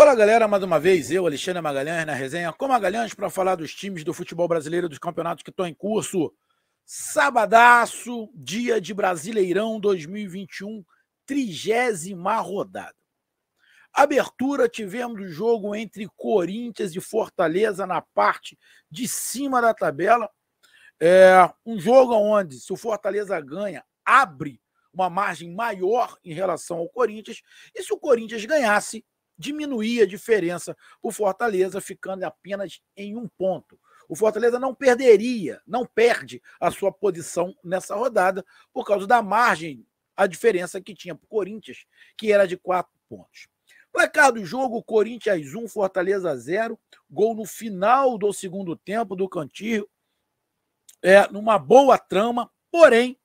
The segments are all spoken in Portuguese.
Fala galera, mais uma vez, eu, Alexandre Magalhães, na resenha com Magalhães para falar dos times do futebol brasileiro dos campeonatos que estão em curso. Sabadaço, dia de Brasileirão 2021, trigésima rodada. Abertura tivemos o jogo entre Corinthians e Fortaleza na parte de cima da tabela. É um jogo onde, se o Fortaleza ganha, abre uma margem maior em relação ao Corinthians. E se o Corinthians ganhasse, diminuir a diferença o Fortaleza, ficando apenas em um ponto. O Fortaleza não perderia, não perde a sua posição nessa rodada por causa da margem, a diferença que tinha para o Corinthians, que era de quatro pontos. Placar do jogo: Corinthians 1, Fortaleza 0. Gol no final do segundo tempo do Cantinho. É, numa boa trama, porém,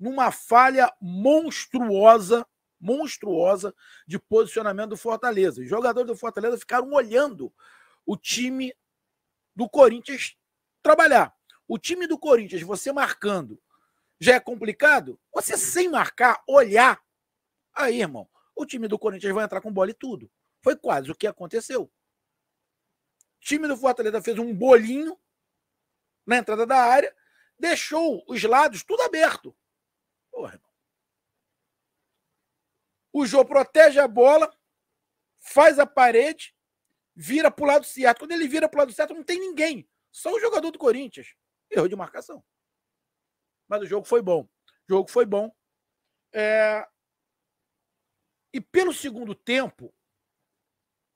numa falha monstruosa monstruosa de posicionamento do Fortaleza. Os jogadores do Fortaleza ficaram olhando o time do Corinthians trabalhar. O time do Corinthians, você marcando, já é complicado? Você sem marcar, olhar. Aí, irmão, o time do Corinthians vai entrar com bola e tudo. Foi quase o que aconteceu. O time do Fortaleza fez um bolinho na entrada da área, deixou os lados tudo aberto. Porra, o Jô protege a bola, faz a parede, vira para o lado certo. Quando ele vira para o lado certo, não tem ninguém. Só o jogador do Corinthians. erro de marcação. Mas o jogo foi bom. O jogo foi bom. É... E pelo segundo tempo,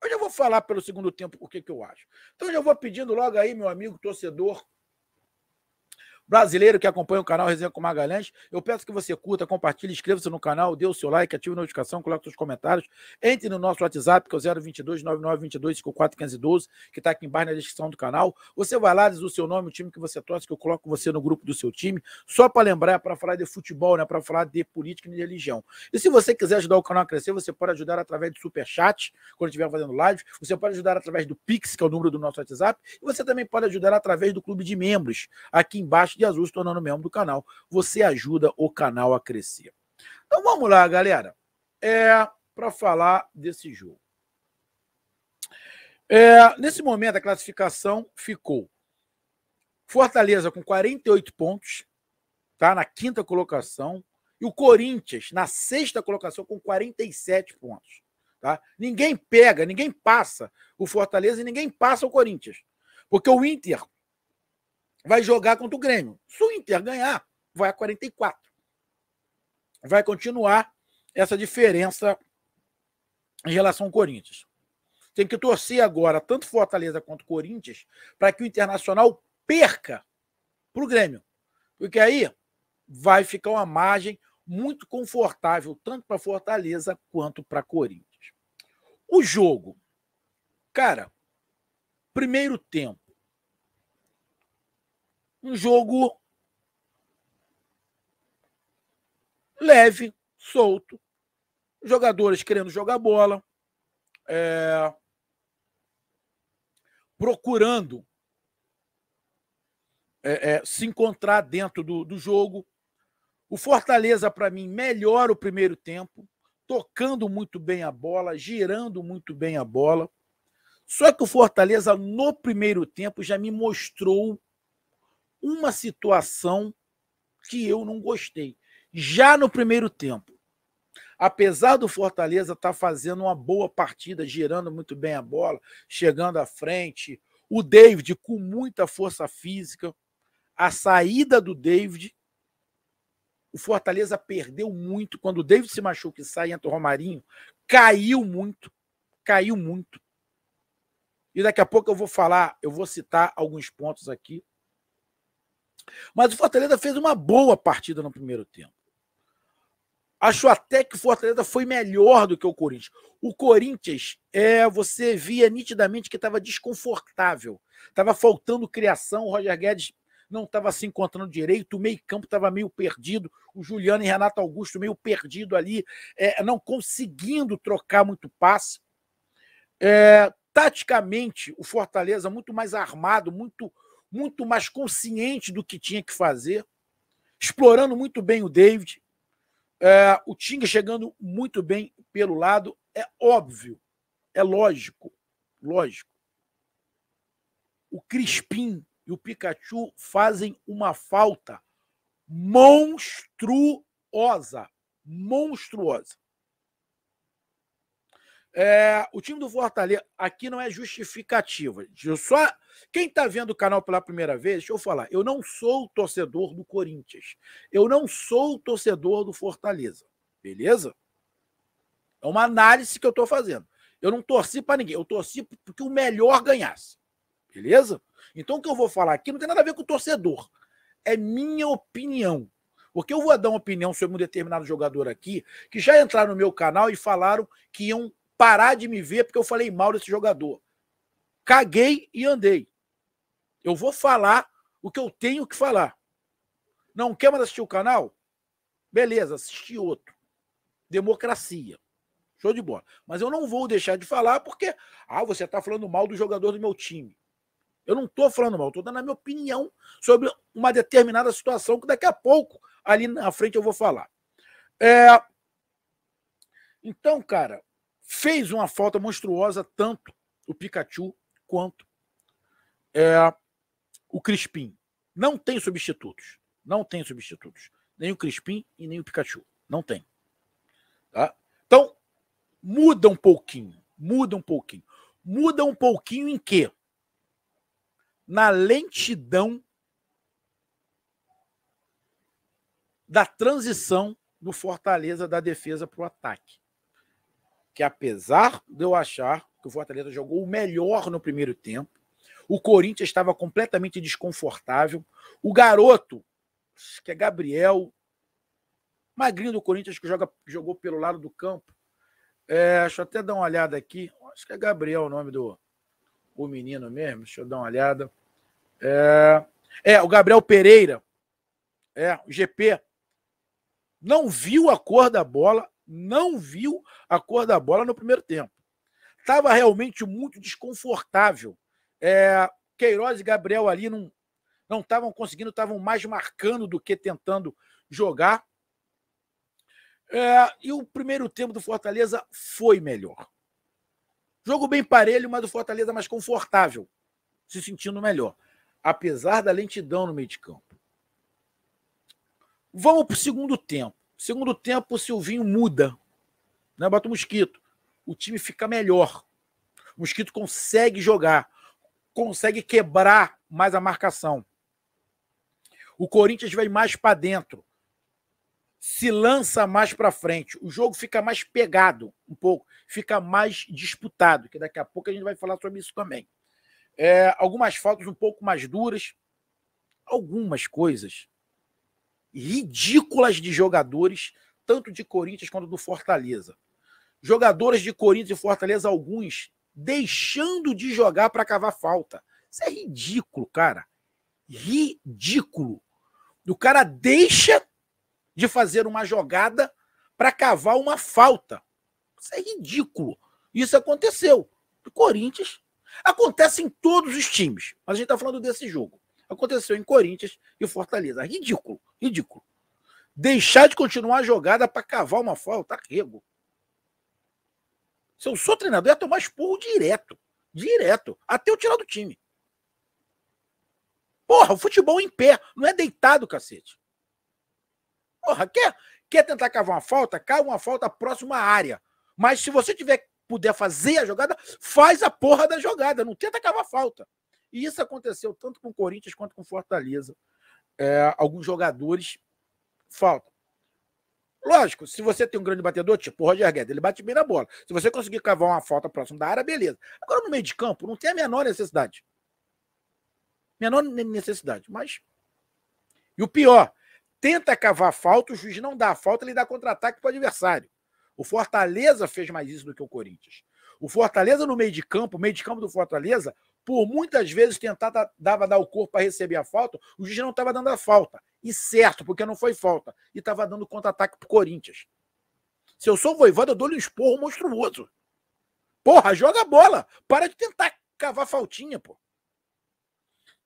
eu já vou falar pelo segundo tempo o que, que eu acho. Então eu já vou pedindo logo aí, meu amigo torcedor, Brasileiro que acompanha o canal Resenha com Magalhães, eu peço que você curta, compartilhe, inscreva-se no canal, dê o seu like, ative a notificação, coloque seus comentários, entre no nosso WhatsApp, que é o 022 9922 54512, que está aqui embaixo na descrição do canal. Você vai lá, diz o seu nome, o time que você torce, que eu coloco você no grupo do seu time, só para lembrar, é para falar de futebol, né? para falar de política e de religião. E se você quiser ajudar o canal a crescer, você pode ajudar através do Super Chat, quando estiver fazendo live, você pode ajudar através do Pix, que é o número do nosso WhatsApp, e você também pode ajudar através do clube de membros, aqui embaixo e azul se tornando membro do canal. Você ajuda o canal a crescer. Então vamos lá, galera. É para falar desse jogo. É, nesse momento, a classificação ficou Fortaleza com 48 pontos, tá? Na quinta colocação. E o Corinthians na sexta colocação com 47 pontos. Tá? Ninguém pega, ninguém passa o Fortaleza e ninguém passa o Corinthians. Porque o Inter vai jogar contra o Grêmio. Se o Inter ganhar, vai a 44. Vai continuar essa diferença em relação ao Corinthians. Tem que torcer agora, tanto Fortaleza quanto Corinthians, para que o Internacional perca para o Grêmio. Porque aí vai ficar uma margem muito confortável, tanto para Fortaleza quanto para Corinthians. O jogo. Cara, primeiro tempo um jogo leve, solto, jogadores querendo jogar bola, é, procurando é, é, se encontrar dentro do, do jogo. O Fortaleza, para mim, melhora o primeiro tempo, tocando muito bem a bola, girando muito bem a bola. Só que o Fortaleza, no primeiro tempo, já me mostrou uma situação que eu não gostei. Já no primeiro tempo, apesar do Fortaleza estar tá fazendo uma boa partida, girando muito bem a bola, chegando à frente, o David com muita força física, a saída do David, o Fortaleza perdeu muito quando o David se machuca e sai entra o Romarinho, caiu muito, caiu muito. E daqui a pouco eu vou falar, eu vou citar alguns pontos aqui mas o Fortaleza fez uma boa partida no primeiro tempo. Acho até que o Fortaleza foi melhor do que o Corinthians. O Corinthians, é, você via nitidamente que estava desconfortável. Estava faltando criação, o Roger Guedes não estava se encontrando direito, o meio-campo estava meio perdido, o Juliano e Renato Augusto meio perdido ali, é, não conseguindo trocar muito passe. É, taticamente, o Fortaleza muito mais armado, muito muito mais consciente do que tinha que fazer, explorando muito bem o David, é, o Tinga chegando muito bem pelo lado, é óbvio, é lógico, lógico. O Crispim e o Pikachu fazem uma falta monstruosa, monstruosa. É, o time do Fortaleza, aqui não é justificativa. Eu só Quem está vendo o canal pela primeira vez, deixa eu falar. Eu não sou torcedor do Corinthians. Eu não sou torcedor do Fortaleza. Beleza? É uma análise que eu estou fazendo. Eu não torci para ninguém. Eu torci porque o melhor ganhasse. Beleza? Então o que eu vou falar aqui não tem nada a ver com o torcedor. É minha opinião. Porque eu vou dar uma opinião sobre um determinado jogador aqui que já entraram no meu canal e falaram que iam parar de me ver porque eu falei mal desse jogador. Caguei e andei. Eu vou falar o que eu tenho que falar. Não quer mais assistir o canal? Beleza, assisti outro. Democracia. Show de bola. Mas eu não vou deixar de falar porque, ah, você está falando mal do jogador do meu time. Eu não estou falando mal, estou dando a minha opinião sobre uma determinada situação que daqui a pouco, ali na frente, eu vou falar. É... Então, cara, fez uma falta monstruosa tanto o Pikachu quanto é, o Crispim. Não tem substitutos. Não tem substitutos. Nem o Crispim e nem o Pikachu. Não tem. Tá? Então, muda um pouquinho. Muda um pouquinho. Muda um pouquinho em quê? Na lentidão da transição do Fortaleza da defesa para o ataque que apesar de eu achar que o Fortaleza jogou o melhor no primeiro tempo, o Corinthians estava completamente desconfortável. O garoto, que é Gabriel, magrinho do Corinthians, que joga, jogou pelo lado do campo. É, deixa eu até dar uma olhada aqui. Acho que é Gabriel o nome do o menino mesmo. Deixa eu dar uma olhada. É, é o Gabriel Pereira. É, o GP. Não viu a cor da bola, não viu a cor da bola no primeiro tempo. Estava realmente muito desconfortável. É, Queiroz e Gabriel ali não não estavam conseguindo, estavam mais marcando do que tentando jogar. É, e o primeiro tempo do Fortaleza foi melhor. Jogo bem parelho, mas do Fortaleza mais confortável, se sentindo melhor, apesar da lentidão no meio de campo. Vamos para o segundo tempo. Segundo tempo, o Silvinho muda. Né? Bota o Mosquito. O time fica melhor. O Mosquito consegue jogar. Consegue quebrar mais a marcação. O Corinthians vai mais para dentro. Se lança mais para frente. O jogo fica mais pegado um pouco. Fica mais disputado. Que daqui a pouco a gente vai falar sobre isso também. É, algumas faltas um pouco mais duras. Algumas coisas ridículas de jogadores, tanto de Corinthians quanto do Fortaleza. Jogadores de Corinthians e Fortaleza, alguns deixando de jogar para cavar falta. Isso é ridículo, cara. Ridículo. O cara deixa de fazer uma jogada para cavar uma falta. Isso é ridículo. Isso aconteceu. O Corinthians acontece em todos os times, mas a gente está falando desse jogo. Aconteceu em Corinthians e Fortaleza. Ridículo. Ridículo. Deixar de continuar a jogada para cavar uma falta, tá rego. Se eu sou treinador, eu ia tomar expurro direto. Direto. Até eu tirar do time. Porra, o futebol em pé, não é deitado, cacete. Porra, quer, quer tentar cavar uma falta? Cava uma falta próxima à área. Mas se você tiver puder fazer a jogada, faz a porra da jogada, não tenta cavar falta. E isso aconteceu tanto com o Corinthians quanto com Fortaleza é, alguns jogadores faltam. Lógico, se você tem um grande batedor, tipo o Roger Guedes, ele bate bem na bola. Se você conseguir cavar uma falta próximo da área, beleza. Agora, no meio de campo, não tem a menor necessidade. Menor necessidade, mas. E o pior, tenta cavar falta, o juiz não dá a falta, ele dá contra-ataque para o adversário. O Fortaleza fez mais isso do que o Corinthians. O Fortaleza no meio de campo, o meio de campo do Fortaleza, por muitas vezes tentar da, dava dar o corpo para receber a falta, o juiz não estava dando a falta. E certo, porque não foi falta. E estava dando contra-ataque para o Corinthians. Se eu sou voivoda, eu dou-lhe um esporro monstruoso. Porra, joga a bola. Para de tentar cavar faltinha, pô.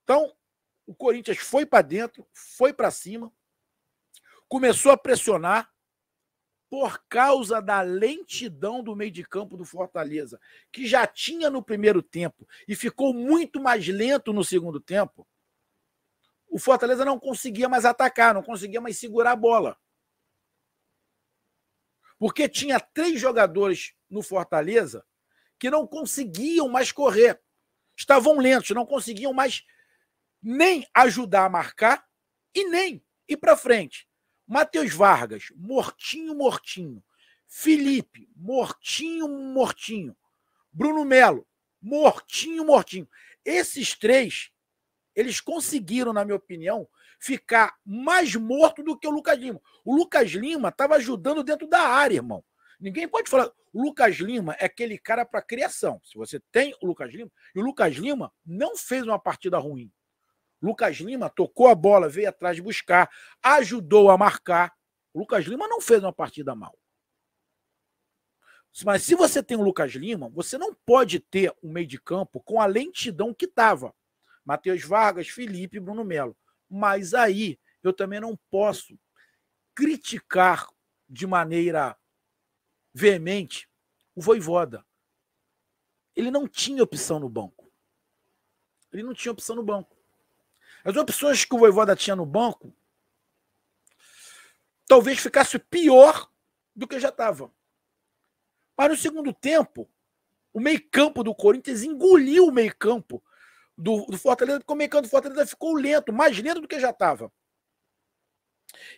Então, o Corinthians foi para dentro, foi para cima, começou a pressionar, por causa da lentidão do meio de campo do Fortaleza, que já tinha no primeiro tempo e ficou muito mais lento no segundo tempo, o Fortaleza não conseguia mais atacar, não conseguia mais segurar a bola. Porque tinha três jogadores no Fortaleza que não conseguiam mais correr. Estavam lentos, não conseguiam mais nem ajudar a marcar e nem ir para frente. Matheus Vargas, mortinho, mortinho. Felipe, mortinho, mortinho. Bruno Melo, mortinho, mortinho. Esses três, eles conseguiram, na minha opinião, ficar mais morto do que o Lucas Lima. O Lucas Lima estava ajudando dentro da área, irmão. Ninguém pode falar. O Lucas Lima é aquele cara para criação. Se você tem o Lucas Lima, e o Lucas Lima não fez uma partida ruim. Lucas Lima tocou a bola, veio atrás de buscar, ajudou a marcar. O Lucas Lima não fez uma partida mal. Mas se você tem o Lucas Lima, você não pode ter um meio de campo com a lentidão que estava. Matheus Vargas, Felipe, Bruno Melo. Mas aí eu também não posso criticar de maneira veemente o Voivoda. Ele não tinha opção no banco. Ele não tinha opção no banco. As opções que o Voivoda tinha no banco talvez ficasse pior do que já estava. Mas no segundo tempo, o meio-campo do Corinthians engoliu o meio-campo do, do, Fortaleza, porque o meio-campo do Fortaleza ficou lento, mais lento do que já estava.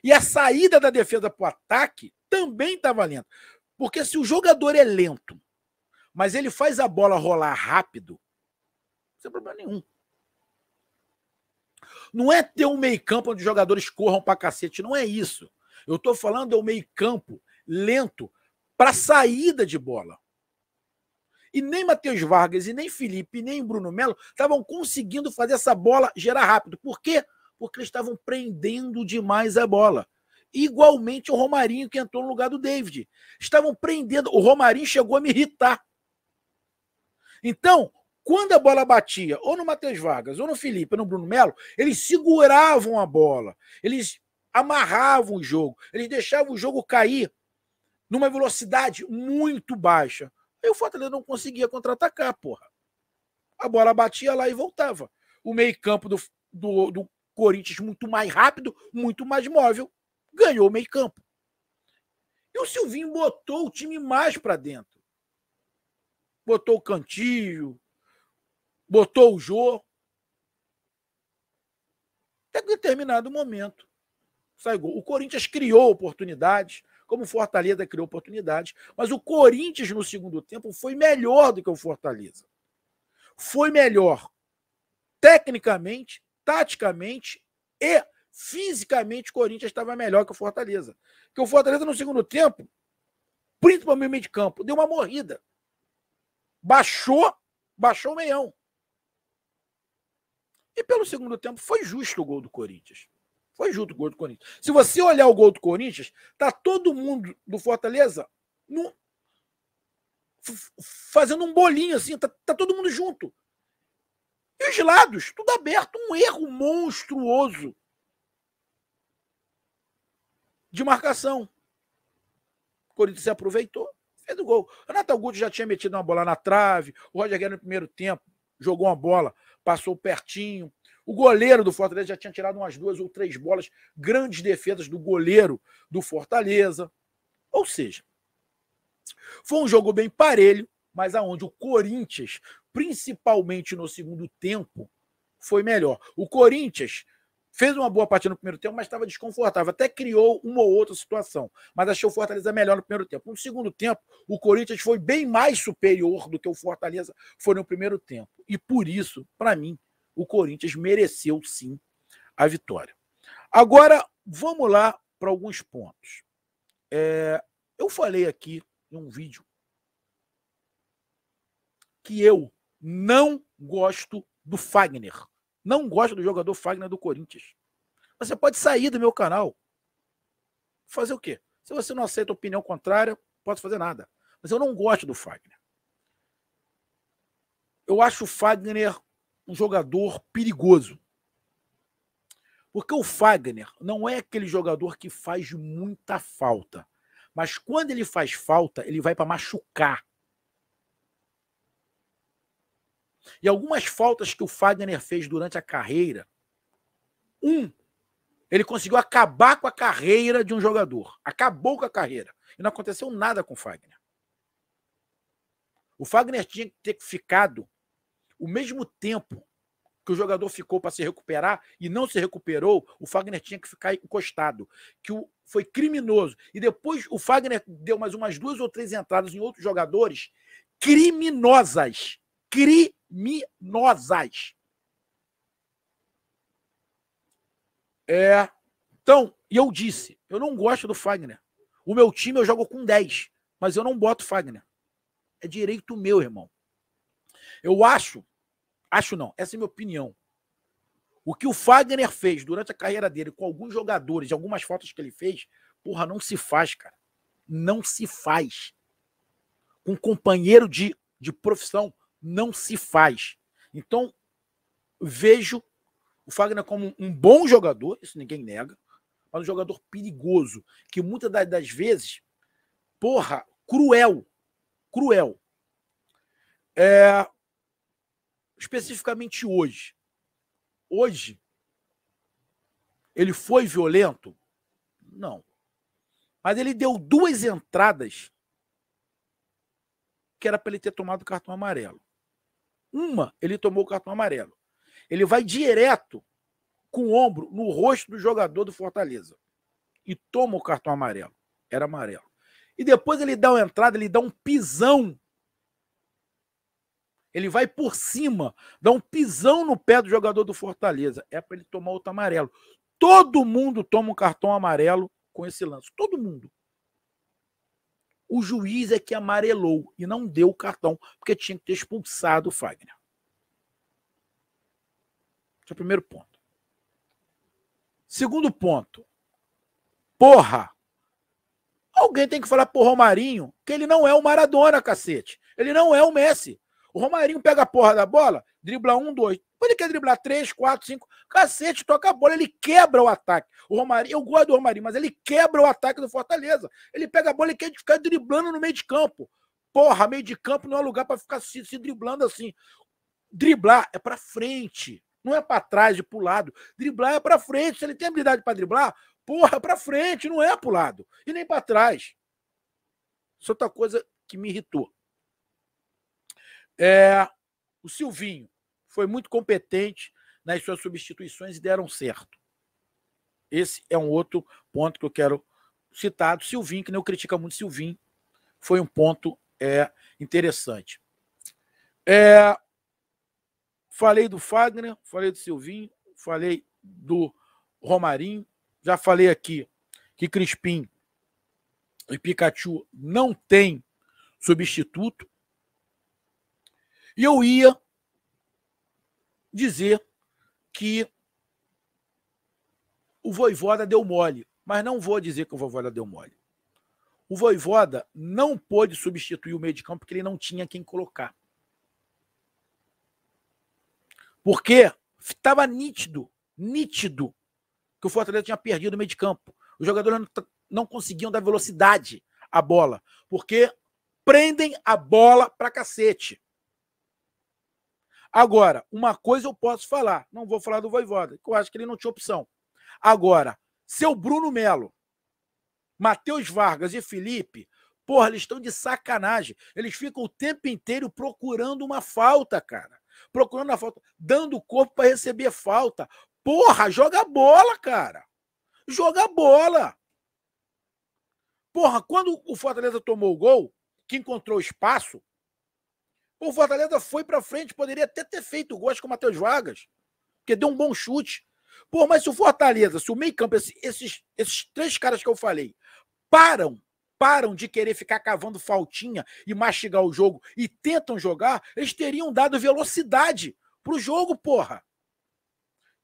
E a saída da defesa para o ataque também estava lenta. Porque se o jogador é lento, mas ele faz a bola rolar rápido, sem problema nenhum. Não é ter um meio-campo onde os jogadores corram pra cacete, não é isso. Eu tô falando é o meio-campo lento para saída de bola. E nem Matheus Vargas, e nem Felipe, e nem Bruno Melo estavam conseguindo fazer essa bola gerar rápido. Por quê? Porque eles estavam prendendo demais a bola. Igualmente o Romarinho que entrou no lugar do David. Estavam prendendo. O Romarinho chegou a me irritar. Então, quando a bola batia, ou no Matheus Vargas, ou no Felipe, ou no Bruno Melo, eles seguravam a bola, eles amarravam o jogo, eles deixavam o jogo cair numa velocidade muito baixa. Aí o Fortaleza não conseguia contra-atacar, porra. A bola batia lá e voltava. O meio-campo do, do, do Corinthians, muito mais rápido, muito mais móvel, ganhou o meio-campo. E o Silvinho botou o time mais para dentro. Botou o Cantilho, botou o Jô. Até que determinado momento sai gol. O Corinthians criou oportunidades, como o Fortaleza criou oportunidades, mas o Corinthians no segundo tempo foi melhor do que o Fortaleza. Foi melhor tecnicamente, taticamente e fisicamente o Corinthians estava melhor que o Fortaleza. Que o Fortaleza no segundo tempo, principalmente no meio de campo, deu uma morrida. Baixou, baixou o meião. E pelo segundo tempo foi justo o gol do Corinthians. Foi justo o gol do Corinthians. Se você olhar o gol do Corinthians, tá todo mundo do Fortaleza no, fazendo um bolinho assim, tá, tá, todo mundo junto. E os lados, tudo aberto, um erro monstruoso de marcação. O Corinthians se aproveitou, fez o gol. O Renato Augusto já tinha metido uma bola na trave, o Roger Guerra no primeiro tempo jogou uma bola passou pertinho. O goleiro do Fortaleza já tinha tirado umas duas ou três bolas, grandes defesas do goleiro do Fortaleza. Ou seja, foi um jogo bem parelho, mas aonde o Corinthians, principalmente no segundo tempo, foi melhor. O Corinthians Fez uma boa partida no primeiro tempo, mas estava desconfortável. Até criou uma ou outra situação, mas achou o Fortaleza melhor no primeiro tempo. No segundo tempo, o Corinthians foi bem mais superior do que o Fortaleza foi no primeiro tempo. E por isso, para mim, o Corinthians mereceu sim a vitória. Agora, vamos lá para alguns pontos. É, eu falei aqui em um vídeo que eu não gosto do Fagner não gosto do jogador Fagner do Corinthians. Você pode sair do meu canal. Fazer o quê? Se você não aceita opinião contrária, pode fazer nada. Mas eu não gosto do Fagner. Eu acho o Fagner um jogador perigoso. Porque o Fagner não é aquele jogador que faz muita falta. Mas quando ele faz falta, ele vai para machucar. E algumas faltas que o Fagner fez durante a carreira, um, ele conseguiu acabar com a carreira de um jogador. Acabou com a carreira. E não aconteceu nada com o Fagner. O Fagner tinha que ter ficado o mesmo tempo que o jogador ficou para se recuperar e não se recuperou, o Fagner tinha que ficar encostado, que o, foi criminoso. E depois o Fagner deu mais umas duas ou três entradas em outros jogadores criminosas. Criminosas criminosas. É, então, e eu disse, eu não gosto do Fagner. O meu time eu jogo com 10, mas eu não boto Fagner. É direito meu, irmão. Eu acho, acho não, essa é a minha opinião. O que o Fagner fez durante a carreira dele com alguns jogadores, algumas fotos que ele fez, porra, não se faz, cara. Não se faz. Com um companheiro de, de profissão, não se faz. Então, vejo o Fagner como um bom jogador, isso ninguém nega, mas um jogador perigoso, que muitas das vezes, porra, cruel, cruel. É, especificamente hoje. Hoje, ele foi violento? Não. Mas ele deu duas entradas que era para ele ter tomado cartão amarelo uma, ele tomou o cartão amarelo. Ele vai direto com o ombro no rosto do jogador do Fortaleza e toma o cartão amarelo. Era amarelo. E depois ele dá uma entrada, ele dá um pisão. Ele vai por cima, dá um pisão no pé do jogador do Fortaleza. É para ele tomar outro amarelo. Todo mundo toma um cartão amarelo com esse lance. Todo mundo. O juiz é que amarelou e não deu o cartão, porque tinha que ter expulsado o Fagner. Esse é o primeiro ponto. Segundo ponto. Porra! Alguém tem que falar pro Romarinho que ele não é o Maradona, cacete. Ele não é o Messi. O Romarinho pega a porra da bola dribla um, dois. Depois ele quer driblar três, quatro, cinco. Cacete, toca a bola, ele quebra o ataque. O romário eu gosto do Romarinho, mas ele quebra o ataque do Fortaleza. Ele pega a bola e quer ficar driblando no meio de campo. Porra, meio de campo não é lugar para ficar se, se driblando assim. Driblar é para frente, não é para trás e pro lado. Driblar é para frente. Se ele tem habilidade para driblar, porra, é para frente, não é pro lado e nem para trás. Isso é outra coisa que me irritou. É, o Silvinho foi muito competente nas suas substituições e deram certo. Esse é um outro ponto que eu quero citar do Silvinho, que não critica muito Silvin foi um ponto é, interessante. É, falei do Fagner, falei do Silvinho, falei do Romarinho, já falei aqui que Crispim e Pikachu não têm substituto. E eu ia dizer que o Voivoda deu mole, mas não vou dizer que o Voivoda deu mole. O Voivoda não pôde substituir o meio de campo porque ele não tinha quem colocar. Porque estava nítido, nítido, que o Fortaleza tinha perdido o meio de campo. Os jogadores não, não conseguiam dar velocidade à bola, porque prendem a bola pra cacete. Agora, uma coisa eu posso falar, não vou falar do Voivoda, que eu acho que ele não tinha opção. Agora, seu Bruno Melo, Matheus Vargas e Felipe, porra, eles estão de sacanagem. Eles ficam o tempo inteiro procurando uma falta, cara. Procurando a falta, dando corpo para receber falta. Porra, joga bola, cara. Joga bola. Porra, quando o Fortaleza tomou o gol, que encontrou espaço, o Fortaleza foi para frente, poderia até ter feito o gol, acho que o Matheus Vargas, porque deu um bom chute. Pô, mas se o Fortaleza, se o meio campo, esses, esses três caras que eu falei, param, param de querer ficar cavando faltinha e mastigar o jogo e tentam jogar, eles teriam dado velocidade pro jogo, porra.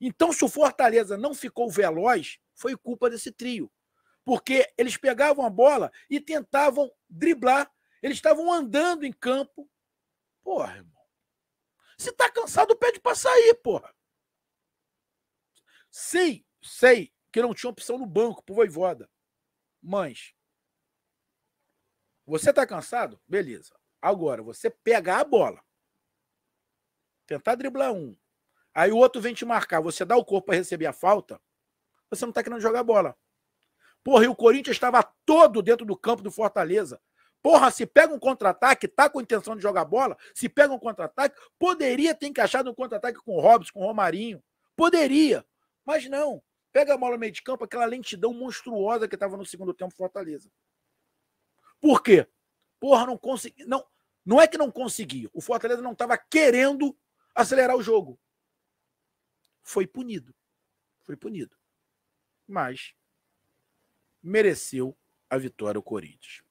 Então, se o Fortaleza não ficou veloz, foi culpa desse trio. Porque eles pegavam a bola e tentavam driblar. Eles estavam andando em campo, Porra, irmão. Se tá cansado, pede pra sair, porra. Sei, sei que não tinha opção no banco pro voivoda. Mas. Você tá cansado? Beleza. Agora, você pegar a bola. Tentar driblar um. Aí o outro vem te marcar. Você dá o corpo para receber a falta. Você não tá querendo jogar bola. Porra, e o Corinthians estava todo dentro do campo do Fortaleza. Porra, se pega um contra-ataque, tá com intenção de jogar bola, se pega um contra-ataque, poderia ter encaixado um contra-ataque com o Robson, com o Romarinho. Poderia, mas não. Pega a bola no meio de campo, aquela lentidão monstruosa que estava no segundo tempo Fortaleza. Por quê? Porra, não consegui. Não, não é que não conseguia. O Fortaleza não estava querendo acelerar o jogo. Foi punido. Foi punido. Mas mereceu a vitória o Corinthians.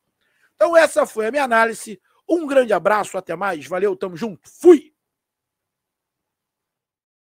Então, essa foi a minha análise. Um grande abraço, até mais. Valeu, tamo junto. Fui!